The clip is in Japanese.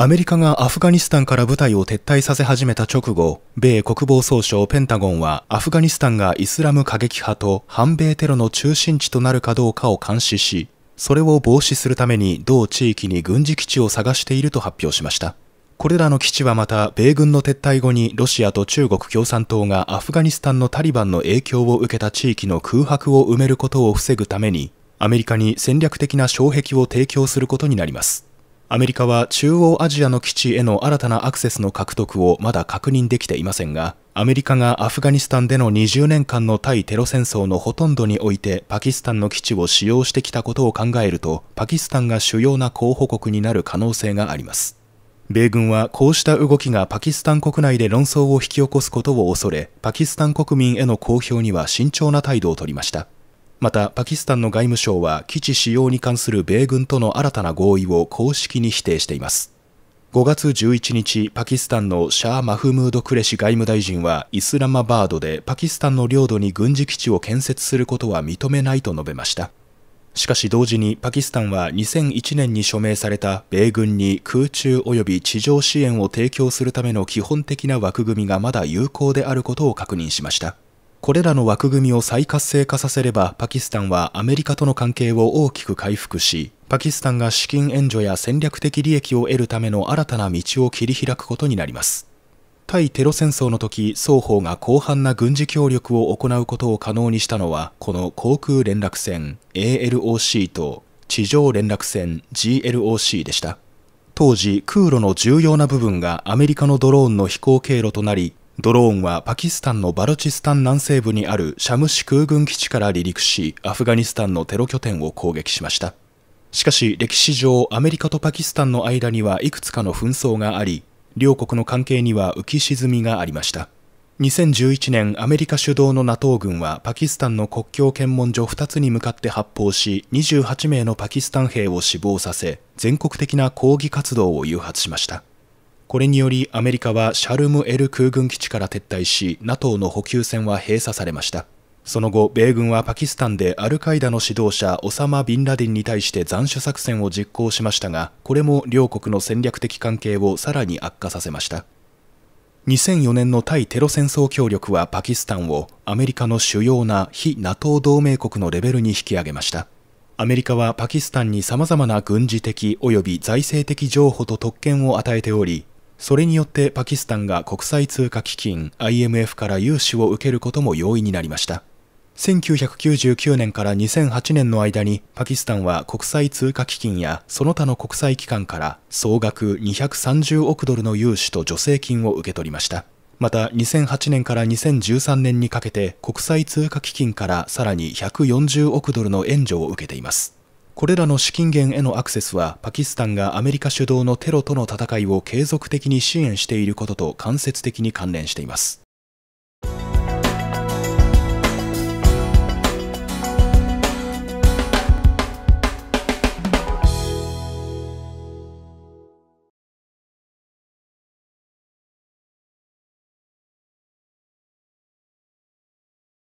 アメリカがアフガニスタンから部隊を撤退させ始めた直後、米国防総省ペンタゴンはアフガニスタンがイスラム過激派と反米テロの中心地となるかどうかを監視し、それを防止するために同地域に軍事基地を探していると発表しました。これらの基地はまた米軍の撤退後にロシアと中国共産党がアフガニスタンのタリバンの影響を受けた地域の空白を埋めることを防ぐために、アメリカに戦略的な障壁を提供することになります。アメリカは中央アジアの基地への新たなアクセスの獲得をまだ確認できていませんが、アメリカがアフガニスタンでの20年間の対テロ戦争のほとんどにおいてパキスタンの基地を使用してきたことを考えると、パキスタンが主要な候補国になる可能性があります。米軍はこうした動きがパキスタン国内で論争を引き起こすことを恐れ、パキスタン国民への公表には慎重な態度をとりました。またパキスタンの外務省は基地使用に関する米軍との新たな合意を公式に否定しています5月11日パキスタンのシャー・マフムード・クレシ外務大臣はイスラマバードでパキスタンの領土に軍事基地を建設することは認めないと述べましたしかし同時にパキスタンは2001年に署名された米軍に空中及び地上支援を提供するための基本的な枠組みがまだ有効であることを確認しましたこれらの枠組みを再活性化させればパキスタンはアメリカとの関係を大きく回復しパキスタンが資金援助や戦略的利益を得るための新たな道を切り開くことになります対テロ戦争の時双方が広範な軍事協力を行うことを可能にしたのはこの航空連絡船 ALOC と地上連絡船 GLOC でした当時空路の重要な部分がアメリカのドローンの飛行経路となりドローンはパキスタンのバルチスタン南西部にあるシャムシ空軍基地から離陸し、アフガニスタンのテロ拠点を攻撃しました。しかし歴史上アメリカとパキスタンの間にはいくつかの紛争があり、両国の関係には浮き沈みがありました。2011年アメリカ主導の NATO 軍はパキスタンの国境検問所2つに向かって発砲し28名のパキスタン兵を死亡させ全国的な抗議活動を誘発しました。これによりアメリカはシャルムエル空軍基地から撤退し NATO の補給線は閉鎖されましたその後米軍はパキスタンでアルカイダの指導者オサマ・ビンラディンに対して斬首作戦を実行しましたがこれも両国の戦略的関係をさらに悪化させました2004年の対テロ戦争協力はパキスタンをアメリカの主要な非 NATO 同盟国のレベルに引き上げましたアメリカはパキスタンに様々な軍事的及び財政的譲歩と特権を与えており、それによってパキスタンが国際通貨基金 IMF から融資を受けることも容易になりました1999年から2008年の間にパキスタンは国際通貨基金やその他の国際機関から総額230億ドルの融資と助成金を受け取りましたまた2008年から2013年にかけて国際通貨基金からさらに140億ドルの援助を受けていますこれらの資金源へのアクセスはパキスタンがアメリカ主導のテロとの戦いを継続的に支援していることと間接的に関連しています